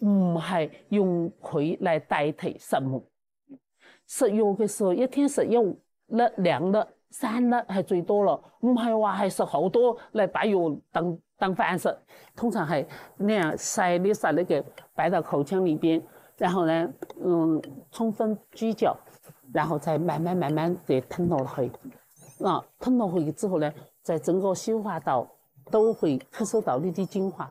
唔系用佢来代替食物，食药嘅时候，一天食用粒、两粒、三粒，系最多咯。唔系话，还是好多来把药当当饭食。通常系那样塞，啲塞那个摆到口腔里边，然后呢，嗯，充分咀嚼，然后再慢慢慢慢地吞落去。啊，吞落去之后呢，在整个消化道都会吸收到你的精华。